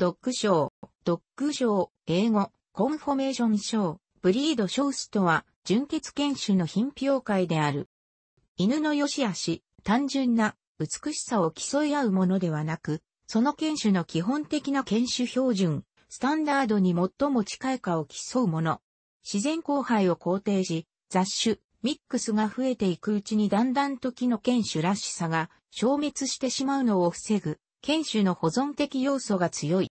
ドッグショー、ドッグショー、英語、コンフォメーションショー、ブリードショースとは、純血犬種の品評会である。犬の良し悪し、単純な美しさを競い合うものではなく、その犬種の基本的な犬種標準、スタンダードに最も近いかを競うもの。自然交配を肯定し、雑種、ミックスが増えていくうちにだんだん時の犬種らしさが消滅してしまうのを防ぐ、犬種の保存的要素が強い。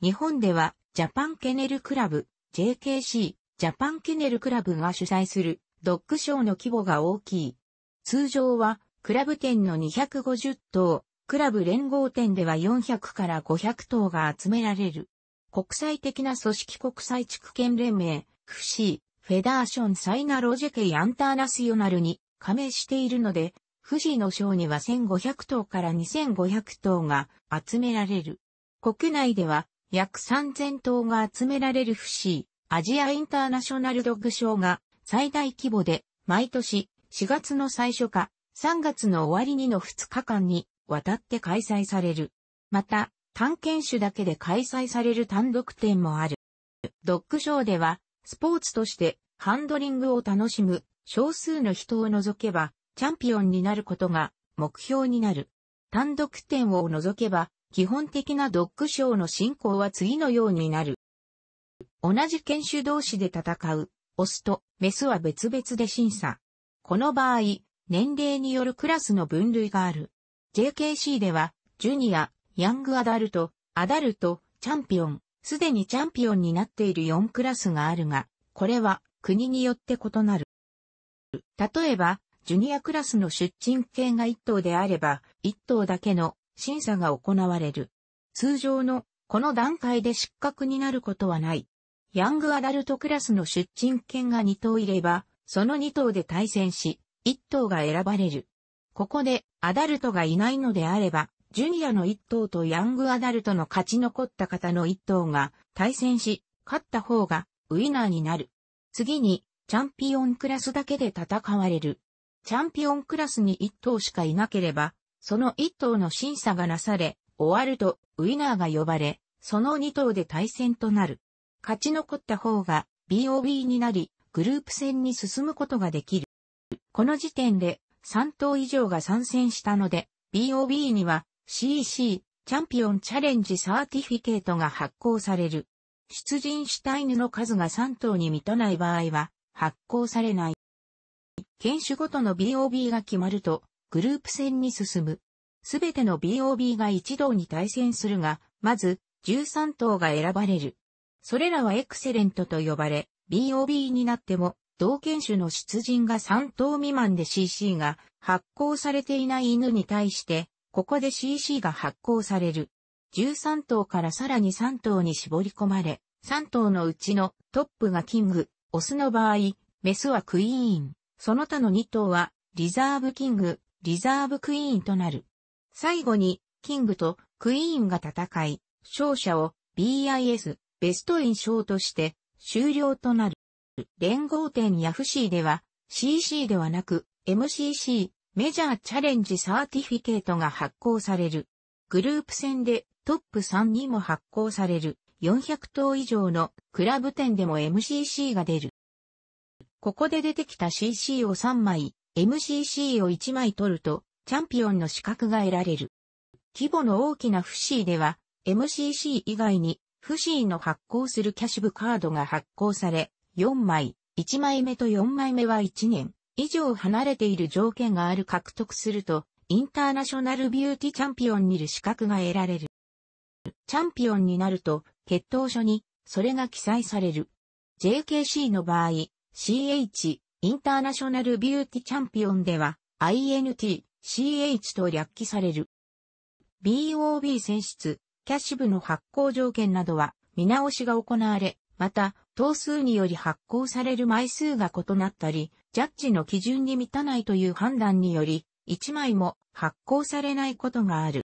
日本ではジャパンケネルクラブ JKC ジャパンケネルクラブが主催するドッグショーの規模が大きい。通常はクラブ店の250頭、クラブ連合店では400から500頭が集められる。国際的な組織国際地区圏連盟 FC フェダーションサイナロジェケイアンターナショナルに加盟しているので、富士の賞には1500頭から2500頭が集められる。国内では約3000頭が集められる不思議、アジアインターナショナルドッグショーが最大規模で毎年4月の最初か3月の終わりにの2日間に渡って開催される。また、探検種だけで開催される単独展もある。ドッグショーではスポーツとしてハンドリングを楽しむ少数の人を除けばチャンピオンになることが目標になる。単独展を除けば基本的なドッグショーの進行は次のようになる。同じ犬種同士で戦う、オスとメスは別々で審査。この場合、年齢によるクラスの分類がある。JKC では、ジュニア、ヤングアダルト、アダルト、チャンピオン、すでにチャンピオンになっている4クラスがあるが、これは国によって異なる。例えば、ジュニアクラスの出陳犬が1頭であれば、1頭だけの審査が行われる。通常のこの段階で失格になることはない。ヤングアダルトクラスの出陳権が2頭いれば、その2頭で対戦し、1頭が選ばれる。ここでアダルトがいないのであれば、ジュニアの1頭とヤングアダルトの勝ち残った方の1頭が対戦し、勝った方がウィナーになる。次に、チャンピオンクラスだけで戦われる。チャンピオンクラスに1頭しかいなければ、その1頭の審査がなされ、終わるとウィナーが呼ばれ、その2頭で対戦となる。勝ち残った方が BOB になり、グループ戦に進むことができる。この時点で3頭以上が参戦したので、BOB には CC、チャンピオンチャレンジサーティフィケートが発行される。出陣した犬の数が3頭に満たない場合は発行されない。犬種ごとの BOB が決まると、グループ戦に進む。すべての BOB が一同に対戦するが、まず、13頭が選ばれる。それらはエクセレントと呼ばれ、BOB になっても、同犬種の出陣が3頭未満で CC が発行されていない犬に対して、ここで CC が発行される。13頭からさらに3頭に絞り込まれ、3頭のうちのトップがキング、オスの場合、メスはクイーン、その他の2頭はリザーブキング、リザーブクイーンとなる。最後に、キングとクイーンが戦い、勝者を BIS、ベストイン賞として終了となる。連合店ヤフシーでは、CC ではなく、MCC、メジャーチャレンジサーティフィケートが発行される。グループ戦でトップ3にも発行される400頭以上のクラブ店でも MCC が出る。ここで出てきた CC を3枚 MCC を1枚取ると、チャンピオンの資格が得られる。規模の大きなフシーでは、MCC 以外に、フシーの発行するキャッシュブカードが発行され、4枚、1枚目と4枚目は1年以上離れている条件がある獲得すると、インターナショナルビューティチャンピオンにいる資格が得られる。チャンピオンになると、決闘書に、それが記載される。JKC の場合、CH、インターナショナルビューティチャンピオンでは INT、CH と略記される。BOB 選出、キャッシュ部の発行条件などは見直しが行われ、また、等数により発行される枚数が異なったり、ジャッジの基準に満たないという判断により、1枚も発行されないことがある。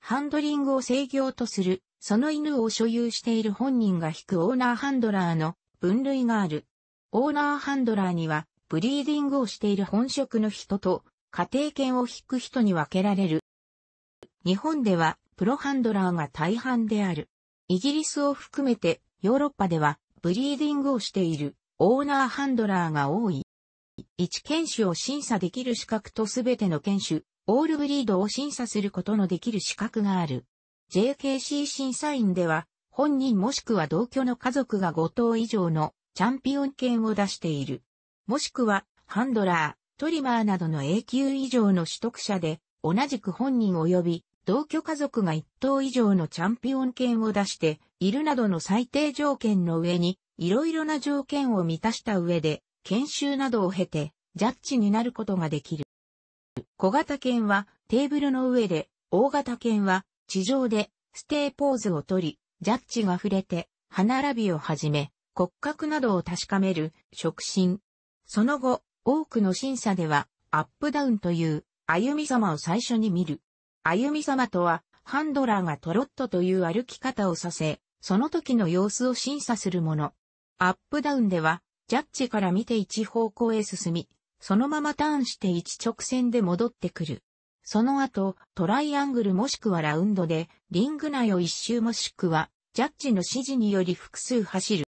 ハンドリングを制御とする、その犬を所有している本人が引くオーナーハンドラーの分類がある。オーナーハンドラーには、ブリーディングをしている本職の人と、家庭犬を引く人に分けられる。日本では、プロハンドラーが大半である。イギリスを含めて、ヨーロッパでは、ブリーディングをしている、オーナーハンドラーが多い。一犬種を審査できる資格とすべての犬種、オールブリードを審査することのできる資格がある。JKC 審査員では、本人もしくは同居の家族が5頭以上のチャンピオン権を出している。もしくは、ハンドラー、トリマーなどの A 級以上の取得者で、同じく本人及び同居家族が1等以上のチャンピオン権を出しているなどの最低条件の上に、いろいろな条件を満たした上で、研修などを経て、ジャッジになることができる。小型犬はテーブルの上で、大型犬は地上でステーポーズを取り、ジャッジが触れて、歯並びをはじめ、骨格などを確かめる触診。その後、多くの審査では、アップダウンという歩み様を最初に見る。歩み様とは、ハンドラーがトロットという歩き方をさせ、その時の様子を審査するもの。アップダウンでは、ジャッジから見て一方向へ進み、そのままターンして一直線で戻ってくる。その後、トライアングルもしくはラウンドで、リング内を一周もしくは、ジャッジの指示により複数走る。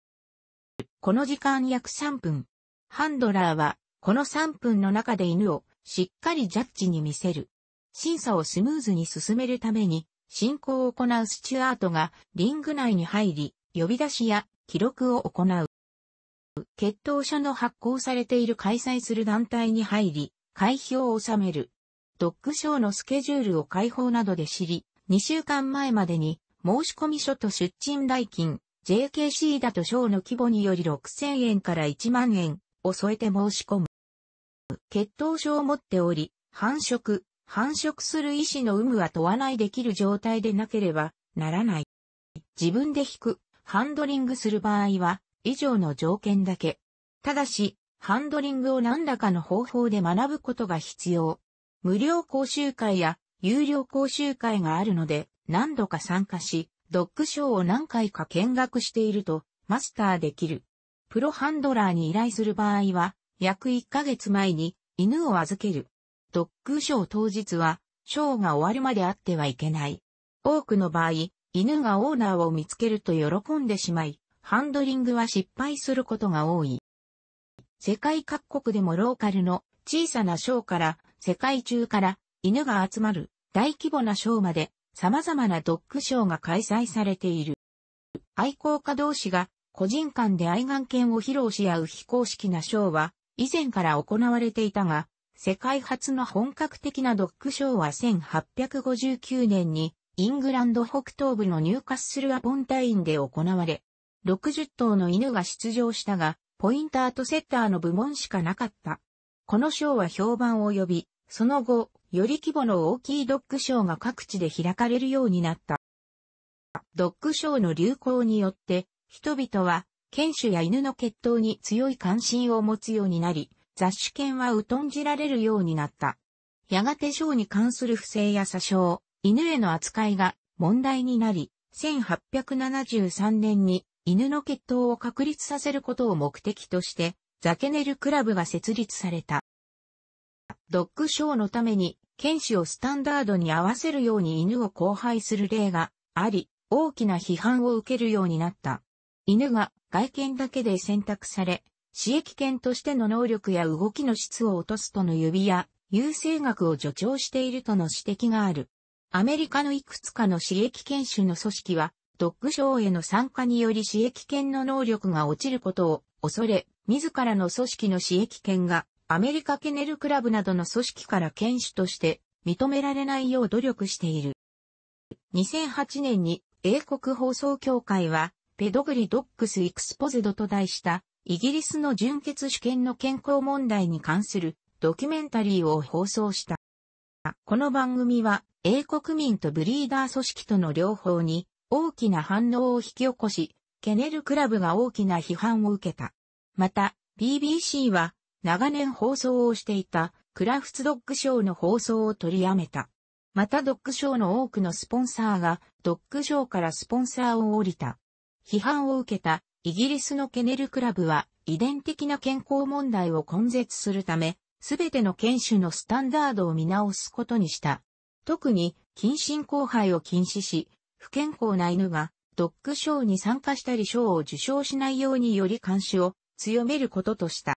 この時間約3分。ハンドラーは、この3分の中で犬をしっかりジャッジに見せる。審査をスムーズに進めるために、進行を行うスチュアートがリング内に入り、呼び出しや記録を行う。決闘書の発行されている開催する団体に入り、会費を収める。ドッグショーのスケジュールを開放などで知り、2週間前までに申込書と出陳代金、JKC だと賞の規模により6000円から1万円を添えて申し込む。血統症を持っており、繁殖、繁殖する意思の有無は問わないできる状態でなければならない。自分で引く、ハンドリングする場合は、以上の条件だけ。ただし、ハンドリングを何らかの方法で学ぶことが必要。無料講習会や有料講習会があるので、何度か参加し、ドッグショーを何回か見学しているとマスターできる。プロハンドラーに依頼する場合は、約1ヶ月前に犬を預ける。ドッグショー当日は、ショーが終わるまであってはいけない。多くの場合、犬がオーナーを見つけると喜んでしまい、ハンドリングは失敗することが多い。世界各国でもローカルの小さなショーから世界中から犬が集まる大規模なショーまで様々なドッグショーが開催されている。愛好家同士が個人間で愛玩犬を披露し合う非公式なショーは以前から行われていたが、世界初の本格的なドッグショーは1859年にイングランド北東部のニューカッスルアポンタインで行われ、60頭の犬が出場したが、ポインターとセッターの部門しかなかった。このショーは評判を呼び、その後、より規模の大きいドッグショーが各地で開かれるようになった。ドッグショーの流行によって、人々は、犬種や犬の血統に強い関心を持つようになり、雑種犬は疎んじられるようになった。やがてショーに関する不正や詐称、犬への扱いが問題になり、1873年に犬の血統を確立させることを目的として、ザケネルクラブが設立された。ドッグショーのために犬種をスタンダードに合わせるように犬を交配する例があり、大きな批判を受けるようになった。犬が外見だけで選択され、刺激犬としての能力や動きの質を落とすとの指や、優勢学を助長しているとの指摘がある。アメリカのいくつかの刺激犬種の組織は、ドッグショーへの参加により刺激犬の能力が落ちることを恐れ、自らの組織の刺激犬がアメリカケネルクラブなどの組織から犬種として認められないよう努力している。2008年に英国放送協会はペドグリドックスエクスポゼドと題したイギリスの純血主権の健康問題に関するドキュメンタリーを放送した。この番組は英国民とブリーダー組織との両方に大きな反応を引き起こし、ケネルクラブが大きな批判を受けた。また、BBC は長年放送をしていたクラフツドッグショーの放送を取りやめた。またドッグショーの多くのスポンサーがドッグショーからスポンサーを降りた。批判を受けたイギリスのケネルクラブは遺伝的な健康問題を根絶するため、すべての犬種のスタンダードを見直すことにした。特に、近親交配を禁止し、不健康な犬がドッグショーに参加したり賞を受賞しないようにより監視を強めることとした。